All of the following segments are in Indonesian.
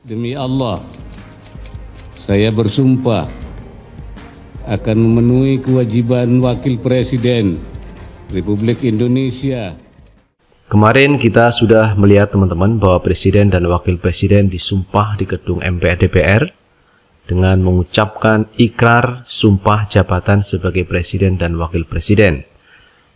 Demi Allah, saya bersumpah akan memenuhi kewajiban Wakil Presiden Republik Indonesia. Kemarin kita sudah melihat teman-teman bahwa Presiden dan Wakil Presiden disumpah di gedung MPR DPR dengan mengucapkan ikrar sumpah jabatan sebagai Presiden dan Wakil Presiden.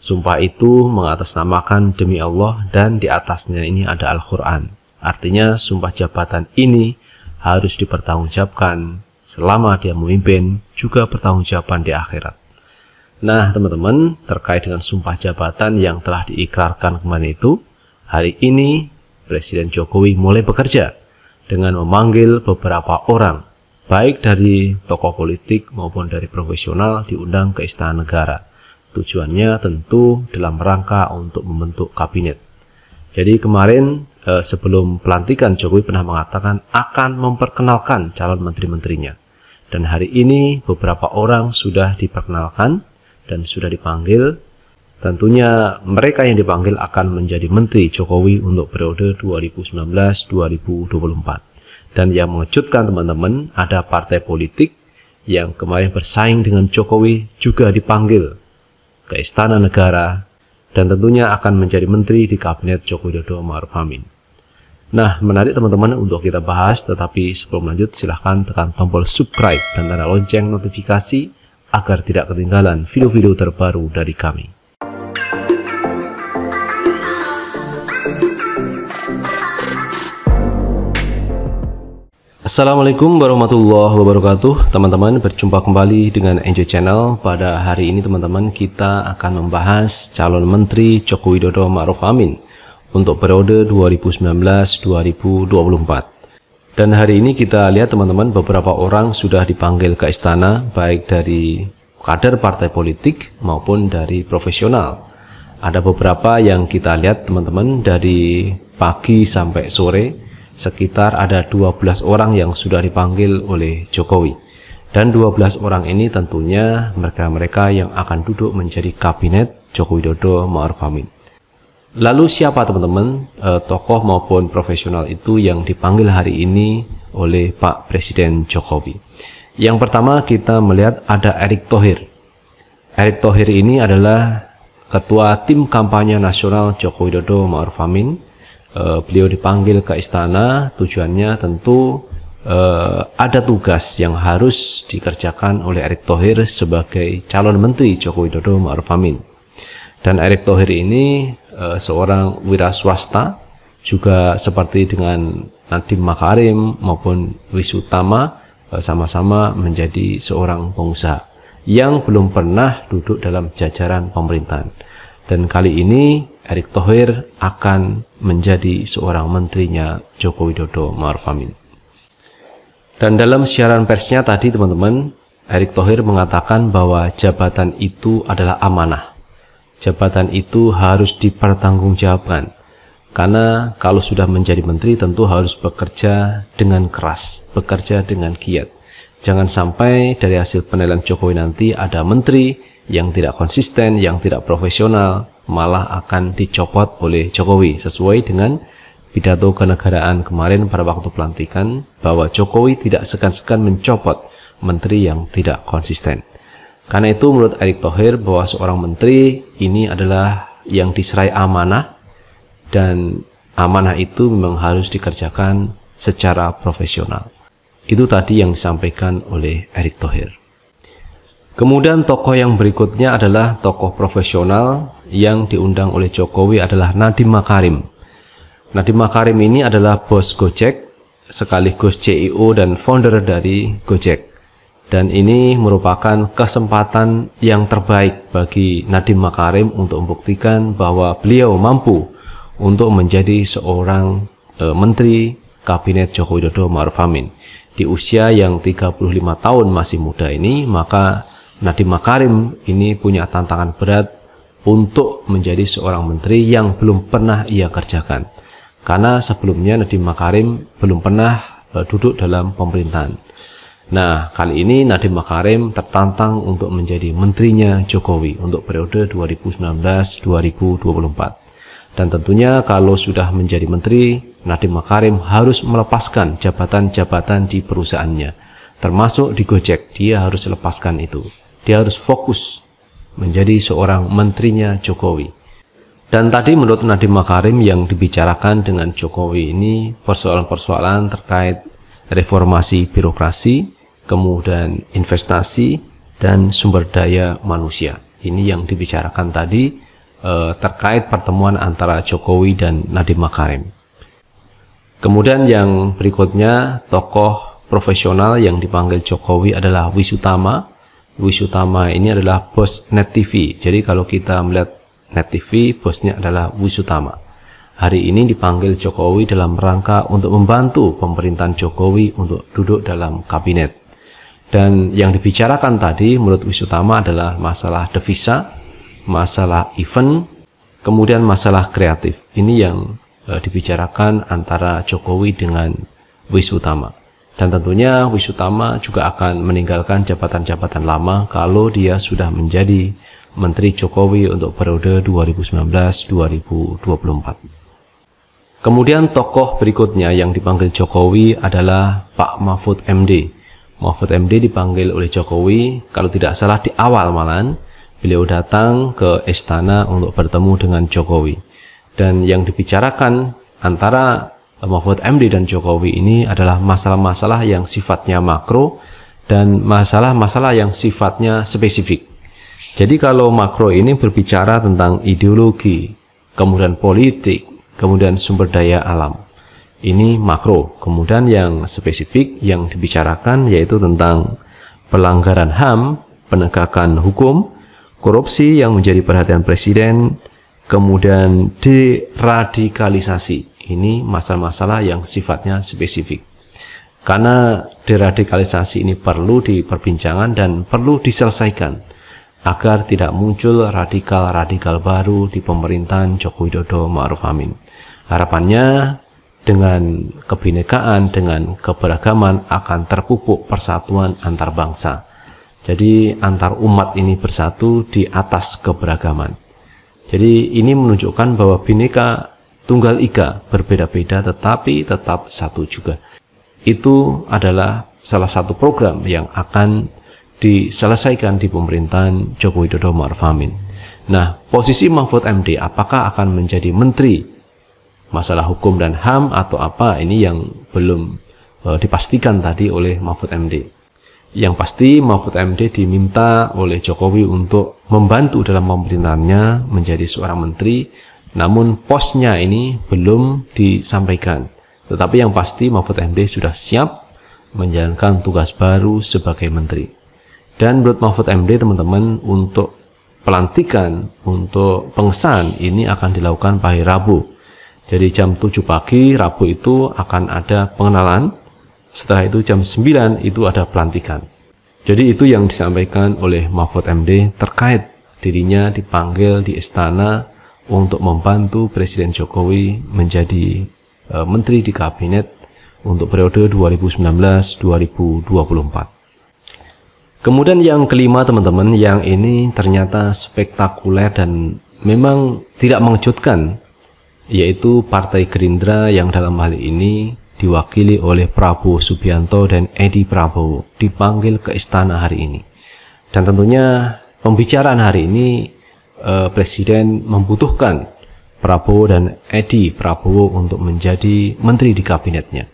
Sumpah itu mengatasnamakan demi Allah dan di atasnya ini ada Al-Quran. Artinya sumpah jabatan ini harus dipertanggungjawabkan selama dia memimpin juga pertanggungjawaban di akhirat. Nah, teman-teman, terkait dengan sumpah jabatan yang telah diikrarkan kemarin itu, hari ini Presiden Jokowi mulai bekerja dengan memanggil beberapa orang, baik dari tokoh politik maupun dari profesional diundang ke Istana Negara. Tujuannya tentu dalam rangka untuk membentuk kabinet. Jadi kemarin eh, sebelum pelantikan Jokowi pernah mengatakan akan memperkenalkan calon menteri-menterinya. Dan hari ini beberapa orang sudah diperkenalkan dan sudah dipanggil. Tentunya mereka yang dipanggil akan menjadi menteri Jokowi untuk periode 2019-2024. Dan yang mengejutkan teman-teman ada partai politik yang kemarin bersaing dengan Jokowi juga dipanggil ke istana negara dan tentunya akan menjadi menteri di kabinet Jokowi Dodo Ma'ruf Amin. Nah, menarik teman-teman untuk kita bahas, tetapi sebelum lanjut silahkan tekan tombol subscribe dan tanda lonceng notifikasi agar tidak ketinggalan video-video terbaru dari kami. Assalamualaikum warahmatullahi wabarakatuh Teman-teman berjumpa kembali dengan Enjoy Channel Pada hari ini teman-teman kita akan membahas calon menteri Joko Widodo Ma'ruf Amin untuk periode 2019-2024. Dan hari ini kita lihat teman-teman beberapa orang sudah dipanggil ke istana baik dari kader partai politik maupun dari profesional. Ada beberapa yang kita lihat teman-teman dari pagi sampai sore sekitar ada 12 orang yang sudah dipanggil oleh Jokowi dan 12 orang ini tentunya mereka-mereka yang akan duduk menjadi kabinet Jokowi Dodo Ma'ruf Amin. Lalu siapa teman-teman eh, tokoh maupun profesional itu yang dipanggil hari ini oleh Pak Presiden Jokowi? Yang pertama kita melihat ada Erick Thohir. Erick Thohir ini adalah ketua tim kampanye nasional Joko Widodo Ma'ruf Amin. Eh, beliau dipanggil ke istana, tujuannya tentu eh, ada tugas yang harus dikerjakan oleh Erick Thohir sebagai calon menteri Joko Widodo Ma'ruf Amin. Dan Erick Thohir ini uh, seorang wira swasta juga seperti dengan Nadiem Makarim maupun Wisutama eh, sama-sama menjadi seorang pengusaha yang belum pernah duduk dalam jajaran pemerintahan. Dan kali ini Erick Thohir akan menjadi seorang menterinya Joko Widodo Ma'ruf Amin. Dan dalam siaran persnya tadi teman-teman, Erick Thohir mengatakan bahwa jabatan itu adalah amanah jabatan itu harus dipertanggungjawabkan. Karena kalau sudah menjadi menteri tentu harus bekerja dengan keras, bekerja dengan giat. Jangan sampai dari hasil penilaian Jokowi nanti ada menteri yang tidak konsisten, yang tidak profesional, malah akan dicopot oleh Jokowi sesuai dengan pidato kenegaraan kemarin pada waktu pelantikan bahwa Jokowi tidak segan-segan mencopot menteri yang tidak konsisten. Karena itu menurut Erick Thohir bahwa seorang menteri ini adalah yang diserai amanah dan amanah itu memang harus dikerjakan secara profesional. Itu tadi yang disampaikan oleh Erick Thohir. Kemudian tokoh yang berikutnya adalah tokoh profesional yang diundang oleh Jokowi adalah Nadiem Makarim. Nadiem Makarim ini adalah bos Gojek sekaligus CEO dan founder dari Gojek dan ini merupakan kesempatan yang terbaik bagi Nadiem Makarim untuk membuktikan bahwa beliau mampu untuk menjadi seorang e, menteri kabinet Joko Widodo Ma'ruf Amin. Di usia yang 35 tahun masih muda ini, maka Nadiem Makarim ini punya tantangan berat untuk menjadi seorang menteri yang belum pernah ia kerjakan. Karena sebelumnya Nadiem Makarim belum pernah e, duduk dalam pemerintahan Nah, kali ini Nadiem Makarim tertantang untuk menjadi menterinya Jokowi untuk periode 2019-2024. Dan tentunya kalau sudah menjadi menteri, Nadiem Makarim harus melepaskan jabatan-jabatan di perusahaannya. Termasuk di Gojek, dia harus lepaskan itu. Dia harus fokus menjadi seorang menterinya Jokowi. Dan tadi menurut Nadiem Makarim yang dibicarakan dengan Jokowi ini persoalan-persoalan terkait reformasi birokrasi, kemudian investasi, dan sumber daya manusia. Ini yang dibicarakan tadi eh, terkait pertemuan antara Jokowi dan Nadiem Makarim. Kemudian yang berikutnya tokoh profesional yang dipanggil Jokowi adalah Wisutama. Wisutama ini adalah bos Net TV. Jadi kalau kita melihat Net TV, bosnya adalah Wisutama. Hari ini dipanggil Jokowi dalam rangka untuk membantu pemerintahan Jokowi untuk duduk dalam kabinet. Dan yang dibicarakan tadi menurut Wisutama adalah masalah devisa, masalah event, kemudian masalah kreatif. Ini yang e, dibicarakan antara Jokowi dengan Wisutama. Dan tentunya Wisutama juga akan meninggalkan jabatan-jabatan lama kalau dia sudah menjadi Menteri Jokowi untuk periode 2019-2024. Kemudian tokoh berikutnya yang dipanggil Jokowi adalah Pak Mahfud MD Mahfud MD dipanggil oleh Jokowi, kalau tidak salah di awal malam, beliau datang ke istana untuk bertemu dengan Jokowi. Dan yang dibicarakan antara Mahfud MD dan Jokowi ini adalah masalah-masalah yang sifatnya makro dan masalah-masalah yang sifatnya spesifik. Jadi kalau makro ini berbicara tentang ideologi, kemudian politik, kemudian sumber daya alam. Ini makro. Kemudian yang spesifik yang dibicarakan yaitu tentang pelanggaran HAM, penegakan hukum, korupsi yang menjadi perhatian presiden, kemudian deradikalisasi. Ini masalah-masalah yang sifatnya spesifik. Karena deradikalisasi ini perlu diperbincangan dan perlu diselesaikan agar tidak muncul radikal-radikal baru di pemerintahan Joko Widodo Ma'ruf Amin. Harapannya dengan kebinekaan, dengan keberagaman akan terpupuk persatuan antar bangsa. Jadi antar umat ini bersatu di atas keberagaman. Jadi ini menunjukkan bahwa bineka tunggal ika berbeda-beda tetapi tetap satu juga. Itu adalah salah satu program yang akan diselesaikan di pemerintahan Joko Widodo Maruf Amin. Nah, posisi Mahfud MD apakah akan menjadi menteri masalah hukum dan HAM atau apa ini yang belum uh, dipastikan tadi oleh Mahfud MD. Yang pasti Mahfud MD diminta oleh Jokowi untuk membantu dalam pemerintahannya menjadi seorang menteri, namun posnya ini belum disampaikan. Tetapi yang pasti Mahfud MD sudah siap menjalankan tugas baru sebagai menteri. Dan menurut Mahfud MD teman-teman untuk pelantikan untuk pengesahan ini akan dilakukan pada Rabu jadi jam 7 pagi Rabu itu akan ada pengenalan. Setelah itu jam 9 itu ada pelantikan. Jadi itu yang disampaikan oleh Mahfud MD terkait dirinya dipanggil di istana untuk membantu Presiden Jokowi menjadi e, menteri di kabinet untuk periode 2019-2024. Kemudian yang kelima teman-teman, yang ini ternyata spektakuler dan memang tidak mengejutkan yaitu Partai Gerindra yang dalam hal ini diwakili oleh Prabowo Subianto dan Edi Prabowo dipanggil ke istana hari ini. Dan tentunya pembicaraan hari ini eh, Presiden membutuhkan Prabowo dan Edi Prabowo untuk menjadi menteri di kabinetnya.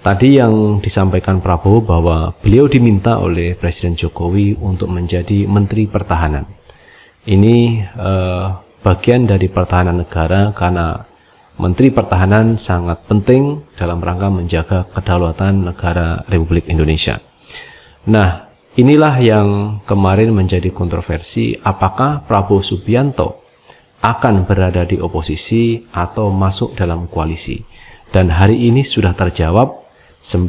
Tadi yang disampaikan Prabowo bahwa beliau diminta oleh Presiden Jokowi untuk menjadi menteri pertahanan. Ini eh, bagian dari pertahanan negara karena Menteri Pertahanan sangat penting dalam rangka menjaga kedaulatan negara Republik Indonesia. Nah, inilah yang kemarin menjadi kontroversi apakah Prabowo Subianto akan berada di oposisi atau masuk dalam koalisi. Dan hari ini sudah terjawab 90%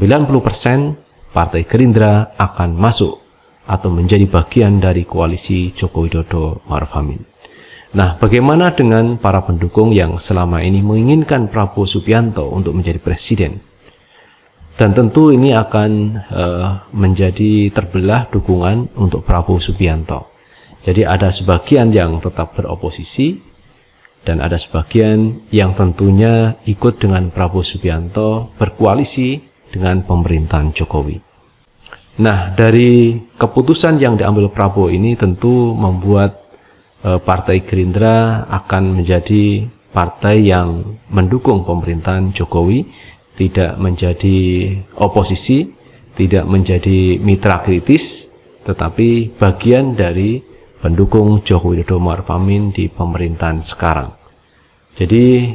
Partai Gerindra akan masuk atau menjadi bagian dari koalisi Joko Widodo Maruf Amin. Nah, bagaimana dengan para pendukung yang selama ini menginginkan Prabowo Subianto untuk menjadi presiden? Dan tentu ini akan uh, menjadi terbelah dukungan untuk Prabowo Subianto. Jadi ada sebagian yang tetap beroposisi dan ada sebagian yang tentunya ikut dengan Prabowo Subianto berkoalisi dengan pemerintahan Jokowi. Nah, dari keputusan yang diambil Prabowo ini tentu membuat Eh, partai Gerindra akan menjadi partai yang mendukung pemerintahan Jokowi, tidak menjadi oposisi, tidak menjadi mitra kritis, tetapi bagian dari pendukung Jokowi Dodo Maruf Amin di pemerintahan sekarang. Jadi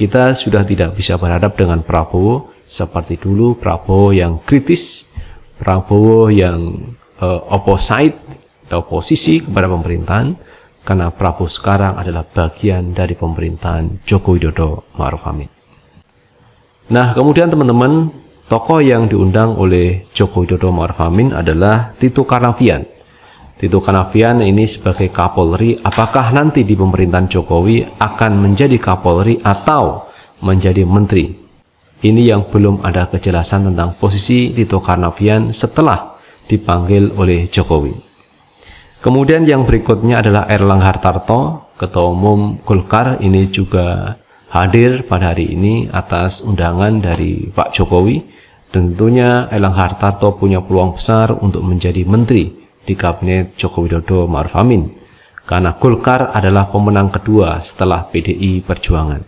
kita sudah tidak bisa berhadap dengan Prabowo seperti dulu Prabowo yang kritis, Prabowo yang uh, oposisi kepada pemerintahan, karena Prabowo sekarang adalah bagian dari pemerintahan Joko Widodo Ma'ruf Amin. Nah, kemudian teman-teman, tokoh yang diundang oleh Joko Widodo Ma'ruf Amin adalah Tito Karnavian. Tito Karnavian ini sebagai Kapolri, apakah nanti di pemerintahan Jokowi akan menjadi Kapolri atau menjadi menteri? Ini yang belum ada kejelasan tentang posisi Tito Karnavian setelah dipanggil oleh Jokowi. Kemudian yang berikutnya adalah Erlang Hartarto, Ketua Umum Golkar ini juga hadir pada hari ini atas undangan dari Pak Jokowi. Tentunya Erlang Hartarto punya peluang besar untuk menjadi menteri di kabinet Joko Widodo Maruf Amin karena Golkar adalah pemenang kedua setelah PDI Perjuangan.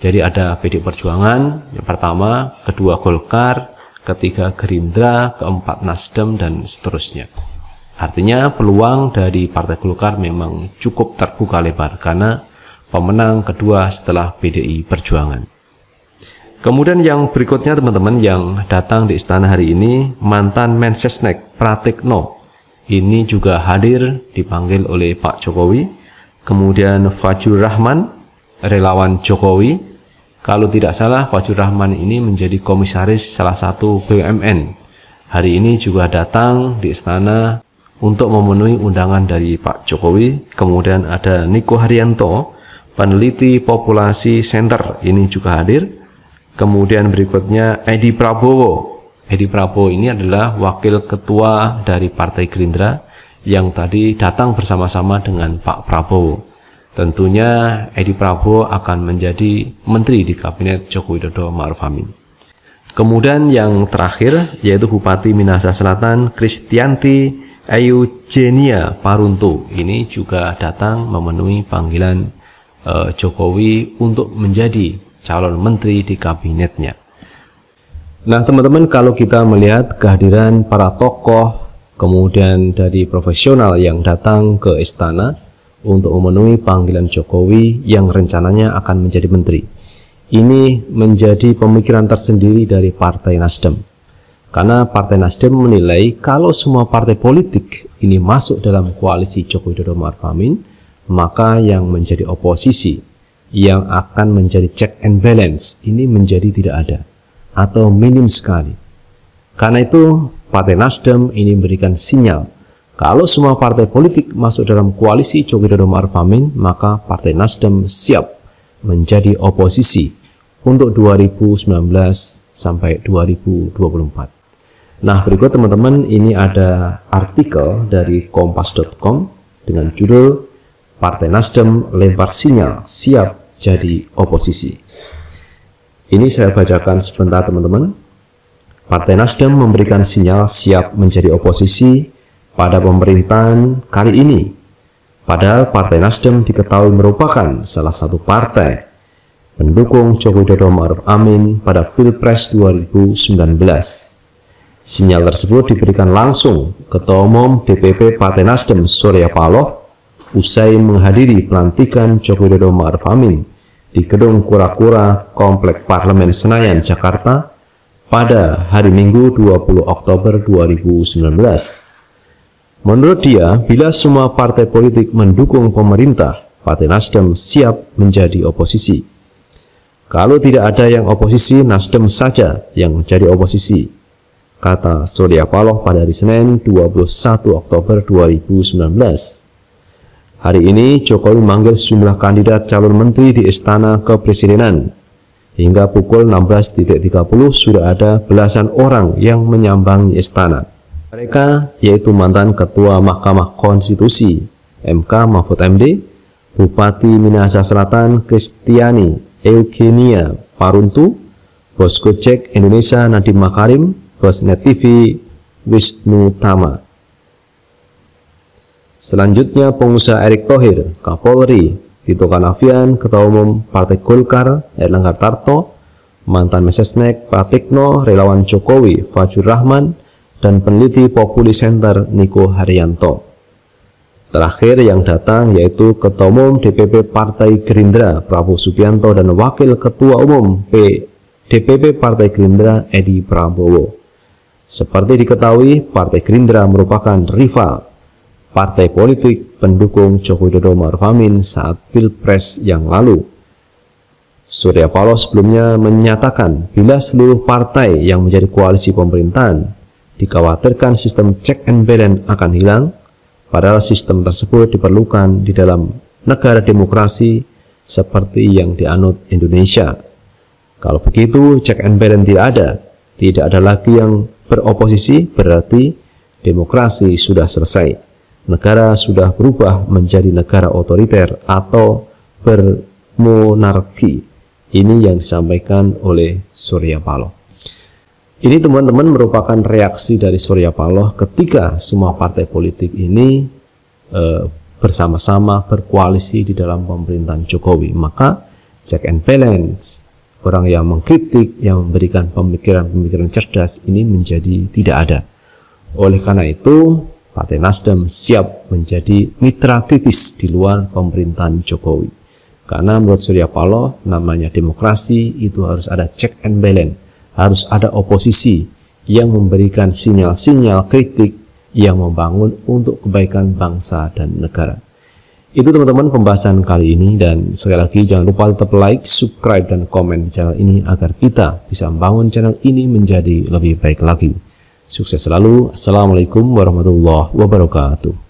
Jadi ada PDI Perjuangan yang pertama, kedua Golkar, ketiga Gerindra, keempat Nasdem dan seterusnya. Artinya peluang dari Partai Golkar memang cukup terbuka lebar karena pemenang kedua setelah PDI Perjuangan. Kemudian yang berikutnya teman-teman yang datang di istana hari ini mantan Mensesnek Pratikno ini juga hadir dipanggil oleh Pak Jokowi. Kemudian Fajur Rahman relawan Jokowi. Kalau tidak salah Fajur Rahman ini menjadi komisaris salah satu BUMN. Hari ini juga datang di istana untuk memenuhi undangan dari Pak Jokowi. Kemudian ada Niko Haryanto, peneliti populasi center, ini juga hadir. Kemudian berikutnya Edi Prabowo. Edi Prabowo ini adalah wakil ketua dari Partai Gerindra yang tadi datang bersama-sama dengan Pak Prabowo. Tentunya Edi Prabowo akan menjadi menteri di kabinet Jokowi-Dodo Ma'ruf Amin. Kemudian yang terakhir yaitu Bupati Minahasa Selatan Kristianti Eugenia Paruntu ini juga datang memenuhi panggilan uh, Jokowi untuk menjadi calon menteri di kabinetnya. Nah, teman-teman, kalau kita melihat kehadiran para tokoh, kemudian dari profesional yang datang ke istana untuk memenuhi panggilan Jokowi yang rencananya akan menjadi menteri, ini menjadi pemikiran tersendiri dari Partai Nasdem. Karena Partai Nasdem menilai kalau semua partai politik ini masuk dalam koalisi Jokowi-Dodo Maruf Amin, maka yang menjadi oposisi yang akan menjadi check and balance ini menjadi tidak ada atau minim sekali. Karena itu, Partai Nasdem ini memberikan sinyal kalau semua partai politik masuk dalam koalisi Jokowi-Dodo Maruf Amin, maka Partai Nasdem siap menjadi oposisi untuk 2019 sampai 2024. Nah, berikut teman-teman ini ada artikel dari kompas.com dengan judul Partai Nasdem lempar sinyal siap jadi oposisi. Ini saya bacakan sebentar teman-teman. Partai Nasdem memberikan sinyal siap menjadi oposisi pada pemerintahan kali ini. Padahal Partai Nasdem diketahui merupakan salah satu partai pendukung Joko Widodo Ma'ruf Amin pada Pilpres 2019. Sinyal tersebut diberikan langsung Ketua Umum DPP Partai Nasdem Surya Paloh usai menghadiri pelantikan Joko Widodo Ma'ruf Amin di Gedung Kura-Kura Komplek Parlemen Senayan, Jakarta pada hari Minggu 20 Oktober 2019. Menurut dia, bila semua partai politik mendukung pemerintah, Partai Nasdem siap menjadi oposisi. Kalau tidak ada yang oposisi, Nasdem saja yang menjadi oposisi kata Surya Paloh pada hari Senin 21 Oktober 2019. Hari ini Jokowi memanggil sejumlah kandidat calon menteri di Istana Kepresidenan. Hingga pukul 16.30 sudah ada belasan orang yang menyambangi istana. Mereka yaitu mantan Ketua Mahkamah Konstitusi MK Mahfud MD, Bupati Minahasa Selatan Kristiani Eugenia Paruntu, Bos Gojek Indonesia Nadiem Makarim, Bosnet TV Wisnu Tama. Selanjutnya pengusaha Erick Thohir, Kapolri, Tito Kanavian, Ketua Umum Partai Golkar, Erlangga Tarto, mantan Mesesnek Pratikno, relawan Jokowi, Fajur Rahman, dan peneliti Populi Center Niko Haryanto. Terakhir yang datang yaitu Ketua Umum DPP Partai Gerindra Prabowo Subianto dan Wakil Ketua Umum P DPP Partai Gerindra Edi Prabowo. Seperti diketahui, Partai Gerindra merupakan rival partai politik pendukung Joko Widodo Maruf Amin saat Pilpres yang lalu. Surya Paloh sebelumnya menyatakan bila seluruh partai yang menjadi koalisi pemerintahan dikhawatirkan sistem check and balance akan hilang, padahal sistem tersebut diperlukan di dalam negara demokrasi seperti yang dianut Indonesia. Kalau begitu, check and balance tidak ada, tidak ada lagi yang beroposisi berarti demokrasi sudah selesai. Negara sudah berubah menjadi negara otoriter atau bermonarki. Ini yang disampaikan oleh Surya Paloh. Ini teman-teman merupakan reaksi dari Surya Paloh ketika semua partai politik ini e, bersama-sama berkoalisi di dalam pemerintahan Jokowi. Maka check and balance orang yang mengkritik, yang memberikan pemikiran-pemikiran cerdas ini menjadi tidak ada. Oleh karena itu, Partai Nasdem siap menjadi mitra kritis di luar pemerintahan Jokowi. Karena menurut Surya Paloh, namanya demokrasi itu harus ada check and balance, harus ada oposisi yang memberikan sinyal-sinyal kritik yang membangun untuk kebaikan bangsa dan negara itu teman-teman pembahasan kali ini dan sekali lagi jangan lupa tetap like, subscribe, dan komen di channel ini agar kita bisa membangun channel ini menjadi lebih baik lagi. Sukses selalu. Assalamualaikum warahmatullahi wabarakatuh.